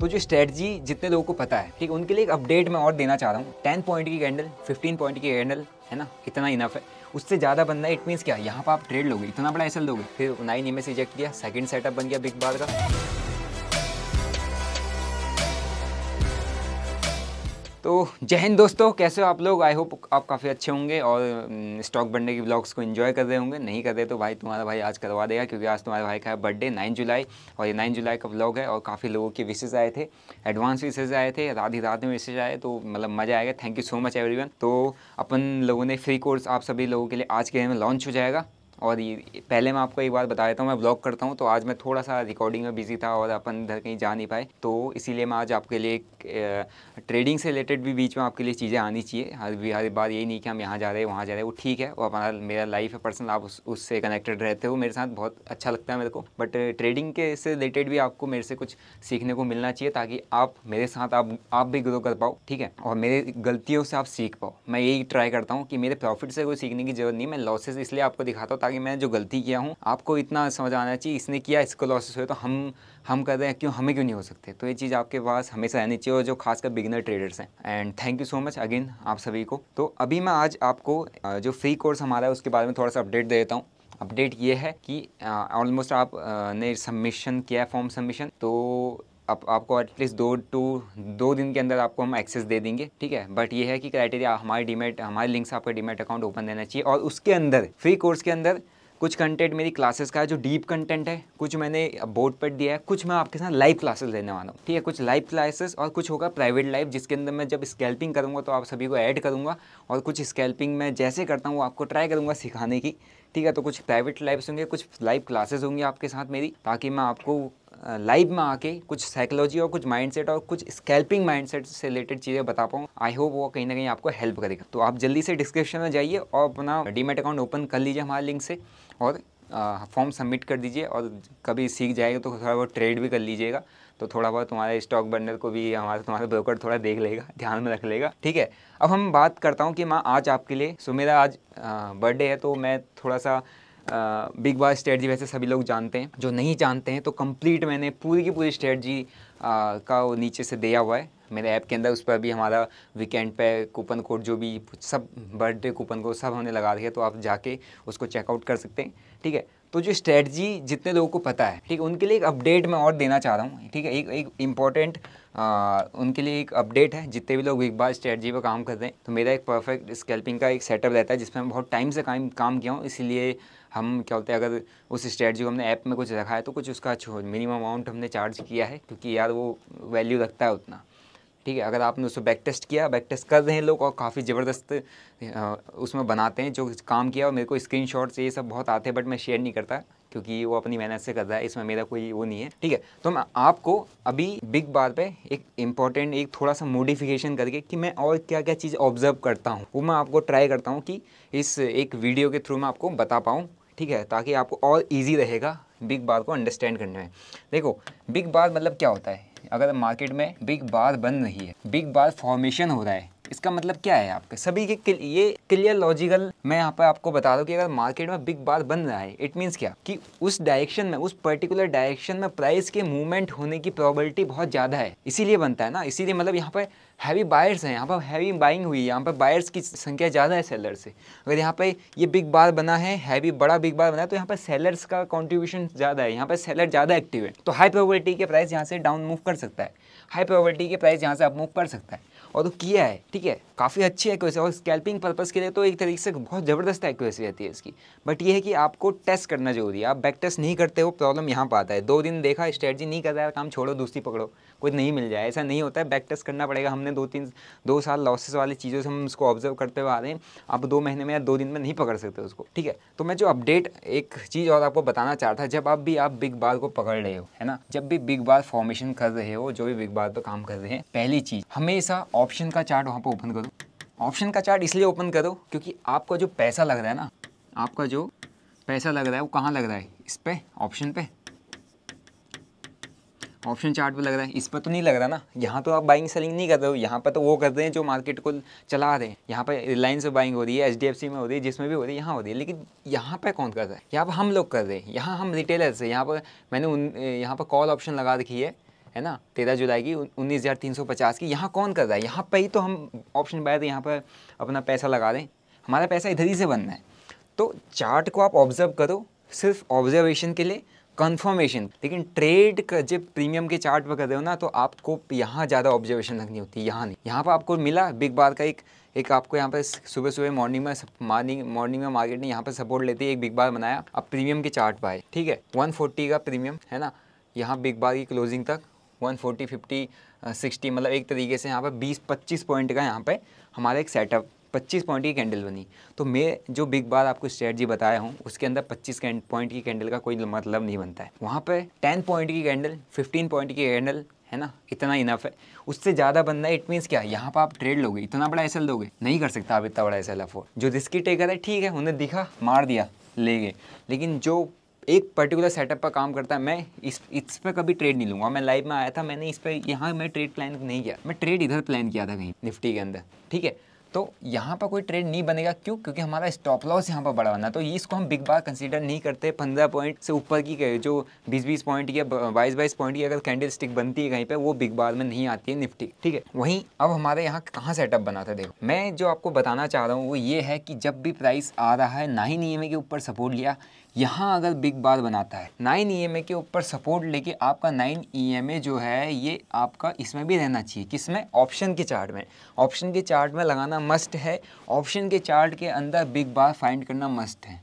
तो जो स्ट्रेटजी जितने लोगों को पता है ठीक उनके लिए एक अपडेट मैं और देना चाह रहा हूँ टेन पॉइंट की कैंडल फिफ्टीन पॉइंट की कैंडल है ना इतना इनफ है उससे ज़्यादा बनना इट मीन्स क्या यहाँ पर आप ट्रेड लोगे इतना बड़ा ऐसा लोगे फिर नाइन एम एस रिजेक्ट किया सेकंड सेटअप बन गया बिग बार का तो जय हिंद दोस्तों कैसे हो आप लोग आई होप आप काफ़ी अच्छे होंगे और स्टॉक बढ़ने के ब्लॉग्स को एंजॉय कर रहे होंगे नहीं कर रहे तो भाई तुम्हारा भाई आज करवा देगा क्योंकि आज तुम्हारे भाई का है बर्थडे नाइन जुलाई और ये नाइन जुलाई का ब्लॉग है और काफ़ी लोगों के विशेज आए थे एडवांस विशेज आए थे रात ही रात में विशेज आए तो मतलब मज़ा आएगा thank you so much everyone तो अपन लोगों ने फ्री कोर्स आप सभी लोगों के लिए आज के दिन में लॉन्च हो जाएगा और ये पहले मैं आपको एक बार बता देता हूँ मैं ब्लॉग करता हूँ तो आज मैं थोड़ा सा रिकॉर्डिंग में बिजी था और अपन इधर कहीं जा नहीं पाए तो इसीलिए मैं आज आपके लिए एक ट्रेडिंग से रिलेटेड भी बीच में आपके लिए चीज़ें आनी चाहिए हर भी हर बार यही नहीं कि हम यहाँ जा रहे हैं वहाँ जा रहे हैं वो ठीक है वो अपना मेरा लाइफ है पर्सनल आप उस, उससे कनेक्टेड रहते हो मेरे साथ बहुत अच्छा लगता है मेरे को बट ट्रेडिंग के से रिलेटेड भी आपको मेरे से कुछ सीखने को मिलना चाहिए ताकि आप मेरे साथ आप आप भी ग्रो कर पाओ ठीक है और मेरे गलतियों से आप सीख पाओ मैं यही ट्राई करता हूँ कि मेरे प्रॉफिट से कोई सीखने की जरूरत नहीं मैं लॉसेज इसलिए आपको दिखाता हूँ कि मैं जो गलती किया हूँ आपको इतना समझ आना चाहिए इसने किया इसको लॉसेस हुए तो हम हम कर रहे हैं क्यों हमें क्यों नहीं हो सकते तो ये चीज़ आपके पास हमेशा रहनी चाहिए और जो खासकर बिगिनर ट्रेडर्स हैं and thank you so much again आप सभी को तो अभी मैं आज आपको जो फ्री कोर्स हमारा है उसके बारे में थोड़ा सा अपडेट दे देता हूँ अपडेट ये है कि ऑलमोस्ट आप ने सबमिशन किया फॉर्म सबमिशन तो आप, आपको एटलीस्ट दो टू दो दिन के अंदर आपको हम एक्सेस दे देंगे ठीक है बट ये है कि क्राइटेरिया हमारे डीमेट हमारे लिंक से आपका डीमेट अकाउंट ओपन देना चाहिए और उसके अंदर फ्री कोर्स के अंदर कुछ कंटेंट मेरी क्लासेस का है जो डीप कंटेंट है कुछ मैंने बोर्ड पर दिया है कुछ मैं आपके साथ लाइव क्लासेस लेने वाला हूँ ठीक है कुछ लाइव क्लासेस और कुछ होगा प्राइवेट लाइव जिसके अंदर मैं जब स्कैल्पिंग करूँगा तो आप सभी को ऐड करूँगा और कुछ स्कैल्पिंग मैं जैसे करता हूँ आपको ट्राई करूँगा सिखाने की ठीक है तो कुछ प्राइवेट लाइव्स होंगे कुछ लाइव क्लासेस होंगी आपके साथ मेरी ताकि मैं आपको लाइव में आके कुछ साइकोलॉजी और कुछ माइंडसेट और कुछ स्कैल्पिंग माइंडसेट से रिलेटेड चीज़ें बता पाऊँ आई होप वो कहीं ना कहीं आपको हेल्प करेगा तो आप जल्दी से डिस्क्रिप्शन में जाइए और अपना डीमेट अकाउंट ओपन कर लीजिए हमारे लिंक से और फॉर्म सबमिट कर दीजिए और कभी सीख जाएगा तो थोड़ा बहुत ट्रेड भी कर लीजिएगा तो थोड़ा बहुत तुम्हारे स्टॉक बर्नर को भी हमारा तुम्हारा ब्रोकर थोड़ा देख लेगा ध्यान में रख लेगा ठीक है अब हम बात करता हूँ कि माँ आज आपके लिए सो मेरा आज बर्थडे है तो मैं थोड़ा सा बिग बॉय स्ट्रेटजी वैसे सभी लोग जानते हैं जो नहीं जानते हैं तो कंप्लीट मैंने पूरी की पूरी स्ट्रेटजी का वो नीचे से दिया हुआ है मेरे ऐप के अंदर उस पर भी हमारा वीकेंड पे कूपन कोड जो भी सब बर्थडे कूपन कोड सब हमने लगा दिया तो आप जाके उसको चेकआउट कर सकते हैं ठीक है तो जो स्ट्रेटजी जितने लोगों को पता है ठीक है उनके लिए एक अपडेट मैं और देना चाह रहा हूँ ठीक है एक एक इम्पॉर्टेंट उनके लिए एक अपडेट है जितने भी लोग बिग बार स्ट्रेटजी पर काम करते हैं तो मेरा एक परफेक्ट स्कैल्पिंग का एक सेटअप रहता है जिसमें मैं बहुत टाइम से काम काम किया हूँ इसीलिए हम क्या बोलते हैं अगर उस स्ट्रेटजी को हमने ऐप में कुछ रखा है तो कुछ उसका मिनिमम अच्छा अमाउंट हमने चार्ज किया है क्योंकि यार वो वैल्यू रखता है उतना ठीक है अगर आपने उसको बैक टेस्ट किया बैक टेस्ट कर रहे हैं लोग और काफ़ी ज़बरदस्त उसमें बनाते हैं जो काम किया और मेरे को स्क्रीन ये सब बहुत आते हैं बट मैं शेयर नहीं करता क्योंकि वो अपनी मेहनत से कर रहा है इसमें मेरा कोई वो नहीं है ठीक है तो मैं आपको अभी बिग बार पे एक इम्पॉर्टेंट एक थोड़ा सा मॉडिफिकेशन करके कि मैं और क्या क्या चीज़ ऑब्जर्व करता हूँ वो मैं आपको ट्राई करता हूँ कि इस एक वीडियो के थ्रू मैं आपको बता पाऊँ ठीक है ताकि आपको और ईजी रहेगा बिग बार को अंडरस्टैंड करने में देखो बिग बार मतलब क्या होता है अगर मार्केट में बिग बार बन रही है बिग बार फॉर्मेशन हो रहा है इसका मतलब क्या है आपके सभी के क्ल, ये क्लियर लॉजिकल मैं यहाँ पर आपको बता रहा हूँ कि अगर मार्केट में बिग बार बन रहा है इट मीन्स क्या कि उस डायरेक्शन में उस पर्टिकुलर डायरेक्शन में प्राइस के मूवमेंट होने की प्रोबेबिलिटी बहुत ज़्यादा है इसीलिए बनता है ना इसीलिए मतलब यहाँ पर हैवी बायर्स हैं यहाँ पर हैवी बाइंग हुई है यहाँ पर बायर्स की संख्या ज़्यादा है सेलर से अगर यहाँ पर ये बिग बार बना है हैवी बड़ा बिग बार बना है तो यहाँ पर सेलर्स का कॉन्ट्रीब्यूशन ज़्यादा है यहाँ पर सेलर ज़्यादा एक्टिव है तो हाई प्रोबेबिलिटी के प्राइस यहाँ से डाउन मूव कर सकता है हाई प्रोबेबिलिटी के प्राइस यहाँ से आप मूव कर सकता है और वो तो किया है ठीक है काफ़ी अच्छी एक्यूरेसी और स्कैल्पिंग पर्पज़ के लिए तो एक तरीके से बहुत ज़बरदस्त एक्यूरेसी रहती है इसकी बट ये है कि आपको टेस्ट करना जरूरी है आप बैक टेस्ट नहीं करते हो प्रॉब्लम यहाँ पर आता है दो दिन देखा स्ट्रेटजी नहीं कर रहा है काम छोड़ो दूसरी पकड़ो कुछ नहीं मिल जाए ऐसा नहीं होता है बैक टेस्ट करना पड़ेगा हमने दो तीन दो साल लॉसेस वाली चीज़ों से हम उसको ऑब्जर्व करते हुए आ रहे हैं आप दो महीने में या दो दिन में नहीं पकड़ सकते उसको ठीक है तो मैं जो अपडेट एक चीज़ और आपको बताना चाह रहा था जब आप भी आप बिग बार को पकड़ रहे हो है ना जब भी बिग बार फॉर्मेशन कर रहे हो जो भी बिग बार पर काम कर रहे हैं पहली चीज़ हमेशा ऑप्शन का चार्ट वहाँ पर ओपन करो ऑप्शन का चार्ट इसलिए ओपन करो क्योंकि आपका जो पैसा लग रहा है ना आपका जो पैसा लग रहा है वो कहाँ लग रहा है इस पर ऑप्शन पे ऑप्शन चार्ट पे लग रहा है इस पर तो नहीं लग रहा ना यहाँ तो आप बाइंग सेलिंग नहीं कर रहे हो यहाँ पर तो वो कर रहे हैं जो मार्केट को चला रहे हैं यहाँ पर रिलायंस में बाइंग हो रही है एच में हो रही है जिसमें भी हो रही है यहाँ हो रही है लेकिन यहाँ पर कौन कर रहा है यहाँ पर हम लोग कर रहे हैं यहाँ हम रिटेलर्स हैं यहाँ पर मैंने उन यहाँ पर कॉल ऑप्शन लगा रखी है है ना तेरह जुलाई की उन्नीस हज़ार तीन सौ पचास की यहाँ कौन कर रहा है यहाँ पर ही तो हम ऑप्शन बाय यहाँ पर अपना पैसा लगा दें हमारा पैसा इधर ही से बनना है तो चार्ट को आप ऑब्जर्व करो सिर्फ ऑब्जर्वेशन के लिए कन्फर्मेशन लेकिन ट्रेड का जब प्रीमियम के चार्ट पर कर रहे हो ना तो आपको यहाँ ज़्यादा ऑब्जर्वेशन रखनी होती है यहाँ नहीं यहाँ पर आपको मिला बिग बार का एक एक आपको यहाँ पर सुबह सुबह मॉर्निंग में मॉर्निंग मॉर्निंग में मार्केट ने यहाँ पर सपोर्ट लेती एक बिग बार बनाया अब प्रीमियम के चार्ट पर आए ठीक है 140 का प्रीमियम है ना यहाँ बिग बार की क्लोजिंग तक वन फोर्टी फिफ्टी सिक्सटी मतलब एक तरीके से यहाँ पर बीस पच्चीस पॉइंट का यहाँ पर हमारा एक सेटअप पच्चीस पॉइंट की कैंडल बनी तो मैं जो बिग बार आपको स्ट्रेटजी बताया हूँ उसके अंदर पच्चीस पॉइंट की कैंडल का कोई मतलब नहीं बनता है वहाँ पर टेन पॉइंट की कैंडल फिफ्टीन पॉइंट की कैंडल है ना इतना इनफ है उससे ज़्यादा बनना है इट मीन्स क्या यहाँ पर आप ट्रेड लोगे इतना बड़ा एस दोगे नहीं कर सकता आप इतना बड़ा एस एल जो रिस्की टेकर है ठीक है उन्हें दिखा मार दिया ले गए लेकिन जो एक पर्टिकुलर सेटअप पर काम करता है मैं इस इस पर कभी ट्रेड नहीं लूँगा मैं लाइव में आया था मैंने इस पर यहाँ मैं ट्रेड प्लान नहीं किया मैं ट्रेड इधर प्लान किया था कहीं निफ्टी के अंदर ठीक है तो यहाँ पर कोई ट्रेड नहीं बनेगा क्यों क्योंकि हमारा स्टॉप लॉस यहाँ पर बड़ा बना तो इसको हम बिग बार कंसीडर नहीं करते पंद्रह पॉइंट से ऊपर की जो बीस बीस पॉइंट या बाईस बाईस पॉइंट की अगर कैंडल स्टिक बनती है कहीं पे वो बिग बार में नहीं आती है निफ्टी ठीक है वहीं अब हमारे यहाँ कहाँ सेटअप बना था देखो मैं जो आपको बताना चाह रहा हूँ वो ये है कि जब भी प्राइस आ रहा है ना ही है के ऊपर सपोर्ट लिया यहाँ अगर बिग बार बनाता है नाइन ई e के ऊपर सपोर्ट लेके आपका नाइन ई e जो है ये आपका इसमें भी रहना चाहिए किसमें ऑप्शन के चार्ट में ऑप्शन के चार्ट में लगाना मस्ट है ऑप्शन के चार्ट के अंदर बिग बार फाइंड करना मस्ट है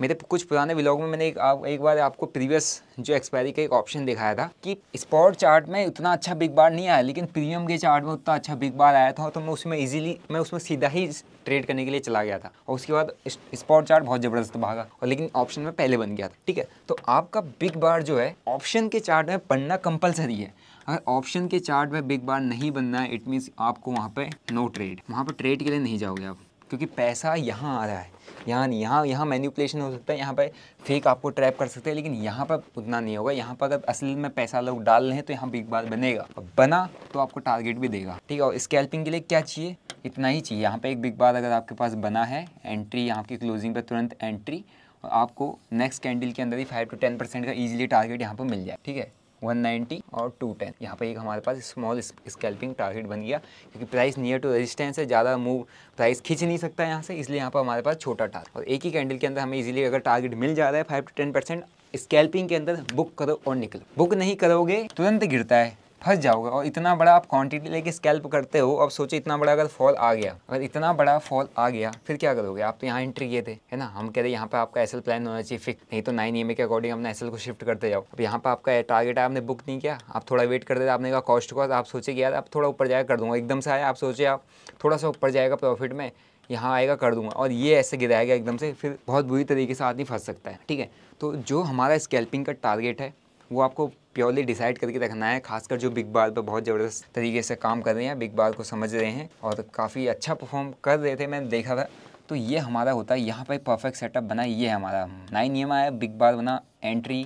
मेरे कुछ पुराने ब्लॉग में मैंने एक, आ, एक बार आपको प्रीवियस जो एक्सपायरी का एक ऑप्शन दिखाया था कि स्पॉट अच्छा चार्ट में उतना अच्छा बिग बार नहीं आया लेकिन प्रीमियम के चार्ट में उतना अच्छा बिग बार आया था तो मैं उसमें ईजिली मैं उसमें सीधा ही ट्रेड करने के लिए चला गया था और उसके बाद स्पॉट चार्ट बहुत ज़बरदस्त भागा और लेकिन ऑप्शन में पहले बन गया था ठीक है तो आपका बिग बार जो है ऑप्शन के चार्ट में बनना कंपलसरी है अगर ऑप्शन के चार्ट में बिग बार नहीं बनना है इट मीन्स आपको वहाँ पर नो ट्रेड वहाँ पर ट्रेड के लिए नहीं जाओगे आप क्योंकि पैसा यहाँ आ रहा है यहाँ नहीं यहाँ यहाँ मैन्यूपलेशन हो सकता है यहाँ पर फेक आपको ट्रैप कर सकते हैं लेकिन यहाँ पर उतना नहीं होगा यहाँ पर अगर असल में पैसा लोग डाल रहे हैं तो यहाँ बिग बार बनेगा बना तो आपको टारगेट भी देगा ठीक है और स्कैल्पिंग के लिए क्या चाहिए इतना ही चाहिए यहाँ पर एक बिग बार अगर आपके पास बना है एंट्री यहाँ की क्लोजिंग पर तुरंत एंट्री और आपको नेक्स्ट कैंडल के अंदर ही फाइव टू टेन परसेंट का ईजिली टारगेट यहाँ पर मिल जाए ठीक है 190 और 210 यहाँ पर एक हमारे पास स्मॉल स्कैल्पिंग टारगेट बन गया क्योंकि प्राइस नियर टू रेजिस्टेंस है ज़्यादा मूव प्राइस खींच नहीं सकता यहाँ से इसलिए यहाँ पर हमारे पास छोटा टारगेट और एक ही कैंडल के अंदर हमें इजीली अगर टारगेट मिल जा रहा है फाइव टू टेन स्कैल्पिंग के अंदर बुक करो और निकलो बुक नहीं करोगे तुरंत गिरता है फंस जाओगे और इतना बड़ा आप क्वांटिटी लेके स्कैल्प करते हो अब सोचो इतना बड़ा अगर फॉल आ गया अगर इतना बड़ा फॉल आ गया फिर क्या करोगे आप तो यहाँ एंट्री किए थे है ना हम कह रहे यहाँ पे आपका एसएल प्लान होना चाहिए फिक्स नहीं तो नाइन ई के अकॉर्डिंग अपने एसल को शिफ्ट करते जाओ अब यहाँ पर आपका टारगेट आपने बुक नहीं किया आप थोड़ा वेट करते थे आपने कहा कॉस्ट कॉस्ट आप सोचे कि यार आप थोड़ा ऊपर जाएगा कर दूंगा एकदम से आया आप सोचे आप थोड़ा सा ऊपर जाएगा प्रॉफिट में यहाँ आएगा कर दूंगा और ये ऐसे गिराएगा एकदम से फिर बहुत बुरी तरीके से आदमी फंस सकता है ठीक है तो जो हमारा स्कैल्पिंग का टारगेट है वो आपको प्योरली डिसाइड करके रखना है खासकर जो बिग बाल पर बहुत ज़बरदस्त तरीके से काम कर रहे हैं बिग बाल को समझ रहे हैं और काफ़ी अच्छा परफॉर्म कर रहे थे मैंने देखा था तो ये हमारा होता है यहाँ पर परफेक्ट सेटअप बना ये हमारा नाइन ई एम आया बिग बार बना entry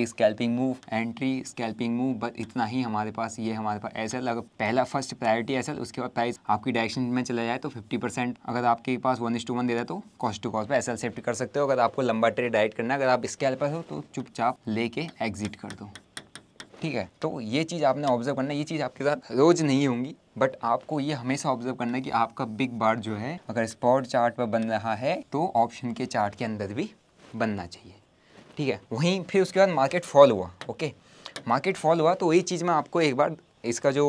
a scalping move entry scalping move बस इतना ही हमारे पास ये हमारे पास एस एल अगर पहला फर्स्ट प्रायोरिटी एस एल उसके बाद प्राइस आपकी डायरेक्शन में चला जाए तो फिफ्टी परसेंट अगर आपके पास वन इस टू वन दे रहा है तो कॉस्ट टू कॉस्ट पर एस एल सेफ्ट कर सकते हो अगर आपको लंबा ट्रेड डाइट करना है अगर आप स्कैल्पर पर हो तो चुपचाप लेके एग्जिट कर दो ठीक है तो ये चीज़ आपने ऑब्जर्व करना ये चीज़ आपके साथ रोज़ नहीं होंगी बट आपको ये हमेशा ऑब्जर्व करना है कि आपका बिग बार जो है अगर स्पॉट चार्ट पर बन रहा है तो ऑप्शन के चार्ट के अंदर भी बनना चाहिए ठीक है वहीं फिर उसके बाद मार्केट फॉल हुआ ओके मार्केट फॉल हुआ तो वही चीज़ मैं आपको एक बार इसका जो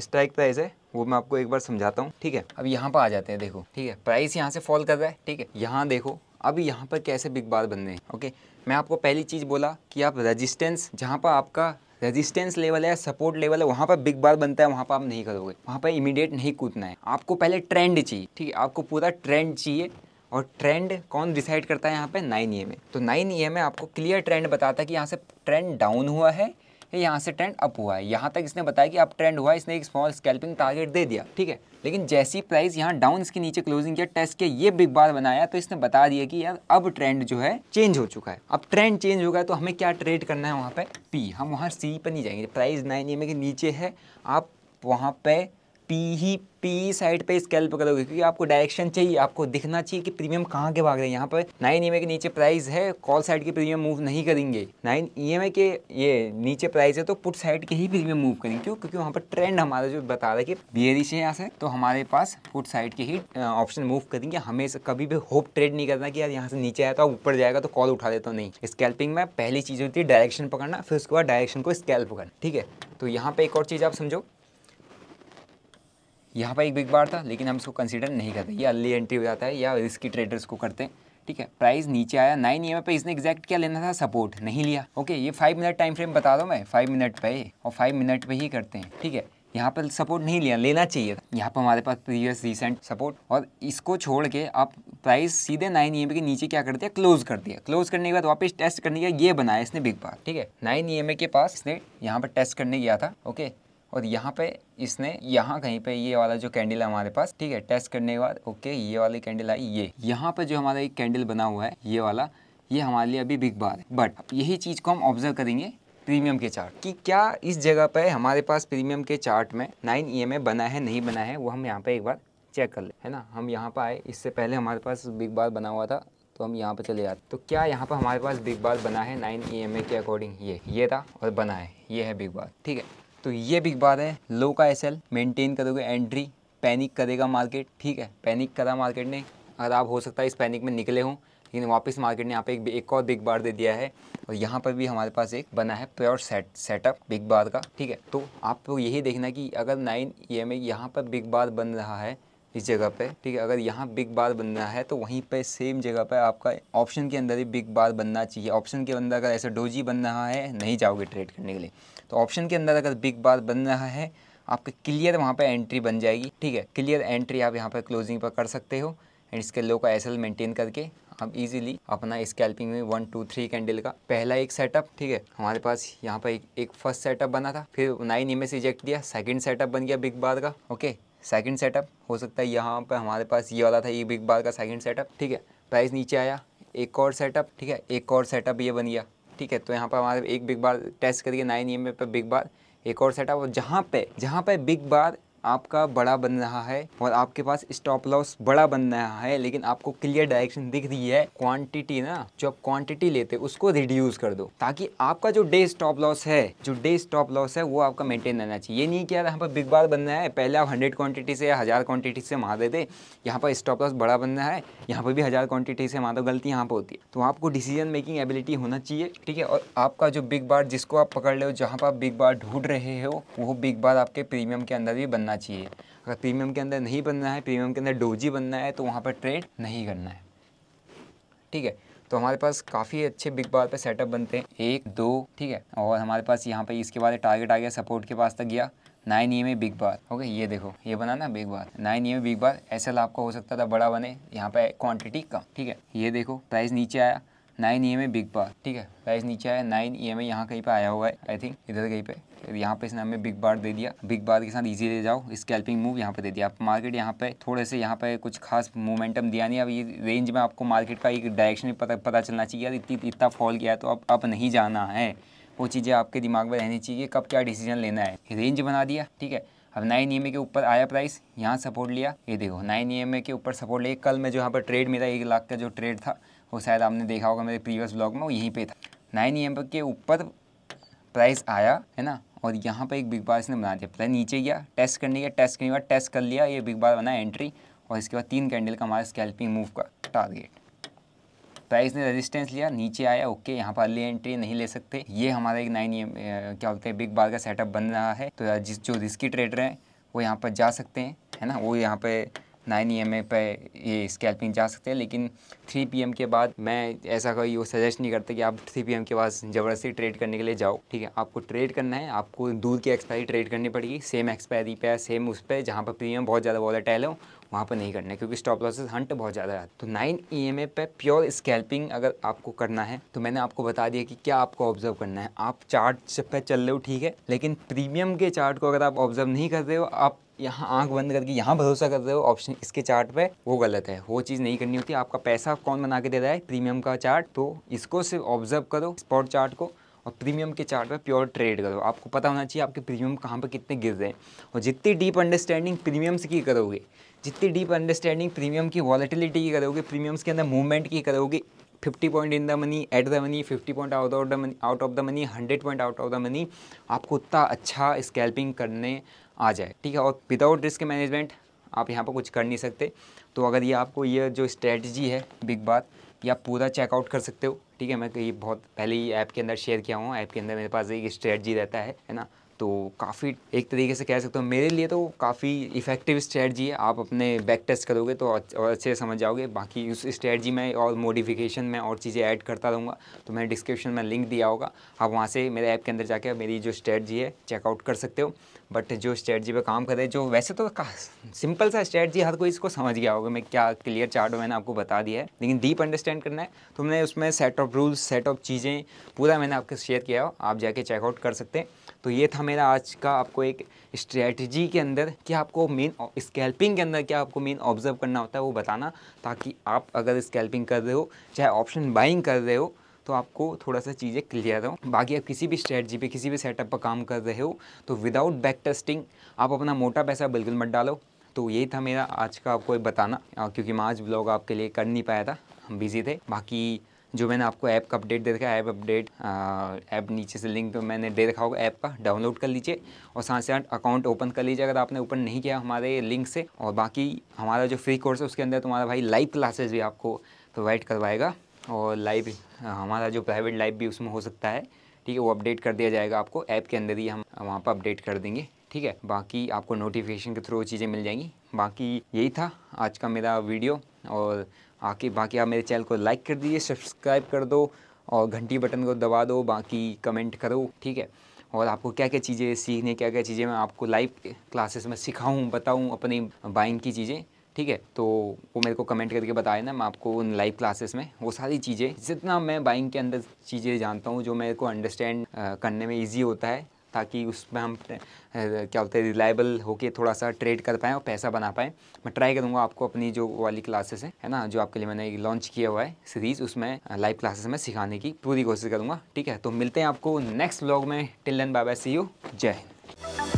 स्ट्राइक प्राइस है वो मैं आपको एक बार समझाता हूँ ठीक है अब यहाँ पर आ जाते हैं देखो ठीक है प्राइस यहाँ से फॉल कर रहा है ठीक है यहाँ देखो अब यहाँ पर कैसे बिग बार बन रहे हैं ओके मैं आपको पहली चीज़ बोला कि आप रेजिस्टेंस जहाँ पर आपका रेजिस्टेंस लेवल है सपोर्ट लेवल है वहाँ पर बिग बार बनता है वहाँ पर आप नहीं करोगे वहाँ पर इमीडिएट नहीं कूदना है आपको पहले ट्रेंड चाहिए ठीक है आपको पूरा ट्रेंड चाहिए और ट्रेंड कौन डिसाइड करता है यहाँ पे नाइन ई में तो नाइन ई में आपको क्लियर ट्रेंड बताता है कि यहाँ से ट्रेंड डाउन हुआ है ये यहाँ से ट्रेंड अप हुआ है यहाँ तक इसने बताया कि अप ट्रेंड हुआ इसने एक स्मॉल स्कैल्पिंग टारगेट दे दिया ठीक है लेकिन जैसी प्राइस यहाँ डाउन इसके नीचे क्लोजिंग किया टेस्ट के ये बिग बार बनाया तो इसने बता दिया कि यार अब ट्रेंड जो है चेंज हो चुका है अब ट्रेंड चेंज होगा तो हमें क्या ट्रेड करना है वहाँ पर पी हम वहाँ सी पर नहीं जाएंगे प्राइस नाइन एम के नीचे है आप वहाँ पर पी ही पी साइड पे स्केल्प करोगे क्योंकि आपको डायरेक्शन चाहिए आपको दिखना चाहिए कि प्रीमियम कहाँ के भाग रहे हैं यहाँ पर नाइन ई e के नीचे प्राइस है कॉल साइड के प्रीमियम मूव नहीं करेंगे नाइन ई e के ये नीचे प्राइस है तो पुट साइड के ही प्रीमियम मूव करेंगे क्यों क्योंकि वहाँ पर ट्रेंड हमारा जो बता रहा है कि बियरिश से यहाँ से तो हमारे पास पुट साइड के ही ऑप्शन मूव करेंगे हमें कभी भी होप ट्रेड नहीं करना कि यार यहाँ से नीचे आया तो ऊपर जाएगा तो कॉल उठा देता नहीं स्केल्पिंग में पहली चीज़ होती है डायरेक्शन पकड़ना फिर उसके बाद डायरेक्शन को स्केल्प करना ठीक है तो यहाँ पे एक और चीज़ आप समझो यहाँ पर एक बिग बार था लेकिन हम इसको कंसिडर नहीं करते ये अर्ली एंट्री हो जाता है या रिस्की ट्रेडर्स को करते हैं ठीक है प्राइस नीचे आया नाइन ई पे इसने एग्जैक्ट क्या लेना था सपोर्ट नहीं लिया ओके ये फाइव मिनट टाइम फ्रेम बता दो मैं फाइव मिनट पे और फाइव मिनट पे ही करते हैं ठीक है यहाँ पर सपोर्ट नहीं लिया लेना चाहिए था यहाँ पर हमारे पास प्रीवियस रिसेंट सपोर्ट और इसको छोड़ के आप प्राइस सीधे नाइन ई के नीचे क्या कर दिया क्लोज कर दिया क्लोज करने के बाद वापस टेस्ट करने के ये बनाया इसने बिग बार ठीक है नाइन ई के पास इसने यहाँ पर टेस्ट करने गया था ओके और यहाँ पे इसने यहाँ कहीं पे ये वाला जो कैंडल है हमारे पास ठीक है टेस्ट करने के बाद ओके ये वाली कैंडल आई ये यहाँ पे जो हमारा एक कैंडल बना हुआ है ये वाला ये हमारे लिए अभी बिग बार है बट यही चीज़ को हम ऑब्जर्व करेंगे प्रीमियम के चार्ट कि क्या इस जगह पे हमारे पास प्रीमियम के चार्ट में नाइन ई बना है नहीं बना है वो हम यहाँ पे एक बार चेक कर ले है ना हम यहाँ पर आए इससे पहले हमारे पास बिग बार बना हुआ था तो हम यहाँ पर चले जाते तो क्या यहाँ पर हमारे पास बिग बार बना है नाइन ई के अकॉर्डिंग ये ये था और बना है ये है बिग बार ठीक है तो ये बिग बात है लो का एस एल मेनटेन करोगे एंट्री पैनिक करेगा मार्केट ठीक है पैनिक करा मार्केट ने अगर आप हो सकता है इस पैनिक में निकले हों लेकिन वापस मार्केट ने यहाँ पे एक, एक और बिग बार दे दिया है और यहाँ पर भी हमारे पास एक बना है pure set setup big bar का ठीक है तो आपको यही देखना कि अगर नाइन ई एम यहाँ पर बिग बार बन रहा है इस जगह पे ठीक है अगर यहाँ बिग बार बन रहा है तो वहीं पे सेम जगह पे आपका ऑप्शन के अंदर ही बिग बार बनना चाहिए ऑप्शन के अंदर अगर ऐसा डोजी बन रहा है नहीं जाओगे ट्रेड करने के लिए तो ऑप्शन के अंदर अगर बिग बार बन रहा है आपका क्लियर वहाँ पर एंट्री बन जाएगी ठीक है क्लियर एंट्री आप यहाँ पर क्लोजिंग पर कर सकते हो एंड इसके लो का एसल मेंटेन करके आप इजीली अपना स्कैल्पिंग में वन टू थ्री कैंडल का पहला एक सेटअप ठीक है हमारे पास यहाँ पर एक, एक फर्स्ट सेटअप बना था फिर नाइन एम एस रिजेक्ट दिया सेकंड सेटअप बन गया बिग बार का ओके सेकंड सेटअप हो सकता है यहाँ पर हमारे पास ये वाला था ये बिग बार का सेकंड सेटअप ठीक है प्राइस नीचे आया एक और सेटअप ठीक है एक और सेटअप ये बन गया ठीक है तो यहाँ पर हमारे एक बिग बार टेस्ट करिए नाइन ई एम पर बिग बार एक और सेट है जहाँ पे जहाँ पे बिग बार आपका बड़ा बन रहा है और आपके पास स्टॉप लॉस बड़ा बन रहा है लेकिन आपको क्लियर डायरेक्शन दिख रही है क्वांटिटी ना जो आप क्वांटिटी लेते उसको रिड्यूस कर दो ताकि आपका जो डे स्टॉप लॉस है जो डे स्टॉप लॉस है वो आपका मेंटेन रहना चाहिए ये नहीं कि यार यहाँ पर बिग बार बनना है पहले आप हंड्रेड क्वान्टिटी से या हज़ार क्वांटिटी से मार देते यहाँ पर स्टॉप लॉस बड़ा बनना है यहाँ पर भी हज़ार क्वान्टिटी से मार दो गलती यहाँ पर होती है तो आपको डिसीजन मेकिंग एबिलिटी होना चाहिए ठीक है और आपका जो बिग बार जिसको आप पकड़ रहे हो जहाँ पर आप बिग बार ढूंढ रहे हो वो बिग बार आपके प्रीमियम के अंदर भी बनना बनना चाहिए अगर प्रीमियम के अंदर नहीं बनना है प्रीमियम के अंदर डोजी बनना है तो वहाँ पर ट्रेड नहीं करना है ठीक है तो हमारे पास काफ़ी अच्छे बिग बार पे सेटअप बनते हैं एक दो ठीक है और हमारे पास यहाँ पे इसके बाद टारगेट आ गया सपोर्ट के पास तक गया नाइन ई में बिग बार ओके ये देखो ये बना ना बिग बार नाइन ई में बिग बार एसएल आपका हो सकता था बड़ा बने यहाँ पे क्वांटिटी कम ठीक है ये देखो प्राइस नीचे आया नाइन ई में बिग बार ठीक है प्राइस नीचे आया नाइन ई में यहाँ कहीं पर आया हुआ है आई थिंक इधर कहीं पर यहाँ पे इसने हमें बिग बार दे दिया बिग बार के साथ ईजी ले जाओ स्कैल्पिंग मूव यहाँ पे दे दिया आप मार्केट यहाँ पे थोड़े से यहाँ पे कुछ खास मोमेंटम दिया नहीं अब ये रेंज में आपको मार्केट का एक डायरेक्शन पता पता चलना चाहिए यार इतनी इतना फॉल किया है तो अब अब नहीं जाना है वो चीज़ें आपके दिमाग में रहनी चाहिए कब क्या डिसीजन लेना है रेंज बना दिया ठीक है अब नाइन ई के ऊपर आया प्राइस यहाँ सपोर्ट लिया ये देखो नाइन ई के ऊपर सपोर्ट लिया कल मैं जो यहाँ पर ट्रेड मेरा एक लाख का जो ट्रेड था वो शायद आपने देखा होगा मेरे प्रीवियस ब्लॉग में वो यहीं पर था नाइन ई के ऊपर प्राइस आया है ना और यहाँ पर एक बिग बार इसने बना दिया पता है नीचे गया टेस्ट करने गया टेस्ट करने के बाद टेस्ट कर लिया ये बिग बार बना एंट्री और इसके बाद तीन कैंडल का हमारा स्कैल्पिंग मूव का टारगेट प्राइस ने रेजिस्टेंस लिया नीचे आया ओके यहाँ पर अर्ली एंट्री नहीं ले सकते ये हमारा एक नाइन एम क्या बोलते हैं बिग बार का सेटअप बन रहा है तो जिस जो रिस्की ट्रेडर हैं वो यहाँ पर जा सकते हैं है ना वो यहाँ पर नाइन ई एम ए पर ये स्कैल्पिंग जा सकते हैं लेकिन थ्री पी एम के बाद मैं ऐसा कोई वो सजेस्ट नहीं करता कि आप थ्री पी एम के बाद ज़बरदस्ती ट्रेड करने के लिए जाओ ठीक है आपको ट्रेड करना है आपको दूध की एक्सपायरी ट्रेड करनी पड़ेगी सेम एक्सपायरी पे सेम उस पर जहाँ पर प्रीमियम बहुत ज़्यादा वॉलेटाइल हो वहाँ पर नहीं करना है क्योंकि स्टॉप लॉसेज हंट बहुत ज़्यादा है तो नाइन ई एम ए पर प्योर स्कैल्पिंग अगर आपको करना है तो मैंने आपको बता दिया कि क्या आपको ऑब्जर्व करना है आप चार्ट पे चल रहे हो ठीक है लेकिन प्रीमियम के चार्ट को अगर आप ऑब्जर्व नहीं कर रहे हो आप यहाँ आंख बंद करके यहाँ भरोसा कर रहे हो ऑप्शन इसके चार्ट पे वो गलत है वो चीज़ नहीं करनी होती आपका पैसा कौन बना के दे रहा है प्रीमियम का चार्ट तो इसको सिर्फ ऑब्जर्व करो स्पॉट चार्ट को और प्रीमियम के चार्ट पे प्योर ट्रेड करो आपको पता होना चाहिए आपके प्रीमियम कहाँ पर कितने गिर रहे हैं और जितनी डीप अंडरस्टैंडिंग प्रीमियम से की करोगे जितनी डीप अंडरस्टैंडिंग प्रीमियम की वॉलेटिलिटी की करोगे प्रीमियम्स के अंदर मूवमेंट की करोगे 50 point in the money at the money 50 point out of the money out of the money 100 point out of the money आपको उतना अच्छा स्कैल्पिंग करने आ जाए ठीक है और विदाउट रिस्क मैनेजमेंट आप यहाँ पर कुछ कर नहीं सकते तो अगर ये आपको ये जो स्ट्रेटजी है बिग बात ये आप पूरा चेकआउट कर सकते हो ठीक है मैं तो ये बहुत पहले ही ऐप के अंदर शेयर किया हूँ ऐप के अंदर मेरे पास एक स्ट्रेटजी रहता है है ना तो काफ़ी एक तरीके से कह सकते हो मेरे लिए तो काफ़ी इफेक्टिव स्ट्रेटजी है आप अपने बैक टेस्ट करोगे तो और अच्छे समझ जाओगे बाकी उस स्ट्रेटजी में और मॉडिफिकेशन में और चीज़ें ऐड करता रहूँगा तो मैंने डिस्क्रिप्शन में लिंक दिया होगा आप वहाँ से मेरे ऐप के अंदर जाकर मेरी जो स्ट्रेटजी है चेकआउट कर सकते हो बट जो स्ट्रेटजी पे काम कर रहे जो वैसे तो सिंपल सा स्ट्रेटजी हर कोई इसको समझ गया होगा मैं क्या क्लियर चार्ट मैंने आपको बता दिया है लेकिन डीप अंडरस्टैंड करना है तो मैंने उसमें set of rules set of चीज़ें पूरा मैंने आपको शेयर किया हो आप जाके चेकआउट कर सकते हैं तो ये था मेरा आज का आपको एक स्ट्रेटजी के अंदर कि आपको मेन स्कैल्पिंग के अंदर क्या आपको मेन ऑब्जर्व करना होता है वो बताना ताकि आप अगर स्कैल्पिंग कर रहे हो चाहे ऑप्शन बाइंग कर रहे हो तो आपको थोड़ा सा चीज़ें क्लियर हो बाकी आप किसी भी स्ट्रेटजी पे किसी भी सेटअप पर काम कर रहे हो तो विदाउट बैक टेस्टिंग आप अपना मोटा पैसा बिल्कुल मत डालो तो यही था मेरा आज का आपको बताना क्योंकि मैं आज ब्लॉग आपके लिए कर नहीं पाया था हम बिज़ी थे बाकी जो मैंने आपको ऐप का अपडेट दे रखा है ऐप अपडेट ऐप नीचे से लिंक तो मैंने दे रखा होगा ऐप का डाउनलोड कर लीजिए और साथ साथ अकाउंट ओपन कर लीजिए अगर आपने ओपन नहीं किया हमारे लिंक से और बाकी हमारा जो फ्री कोर्स है उसके अंदर तुम्हारा भाई लाइव क्लासेस भी आपको प्रोवाइड करवाएगा और लाइव हमारा जो प्राइवेट लाइव भी उसमें हो सकता है ठीक है वो अपडेट कर दिया जाएगा आपको ऐप के अंदर ही हम वहाँ पर अपडेट कर देंगे ठीक है बाकी आपको नोटिफिकेशन के थ्रू चीज़ें मिल जाएंगी बाकी यही था आज का मेरा वीडियो और आके बाकी आप मेरे चैनल को लाइक कर दीजिए सब्सक्राइब कर दो और घंटी बटन को दबा दो बाकी कमेंट करो ठीक है और आपको क्या क्या चीज़ें सीखने क्या क्या चीज़ें मैं आपको लाइव क्लासेस में सिखाऊँ बताऊँ अपनी बाइंग की चीज़ें ठीक है तो वो मेरे को कमेंट करके बताए ना मैं आपको उन लाइव क्लासेस में वो सारी चीज़ें जितना मैं बाइंग के अंदर चीज़ें जानता हूँ जो मेरे को अंडरस्टैंड करने में ईजी होता है ताकि उसमें हम क्या बोलते हैं रिलायबल होके थोड़ा सा ट्रेड कर पाएँ और पैसा बना पाएँ मैं ट्राई करूँगा आपको अपनी जो वाली क्लासेस हैं है ना जो आपके लिए मैंने लॉन्च किया हुआ है सीरीज़ उसमें लाइव क्लासेस में सिखाने की पूरी कोशिश करूँगा ठीक है तो मिलते हैं आपको नेक्स्ट ब्लॉग में टिल्लन बाबा सी यू जय हिंद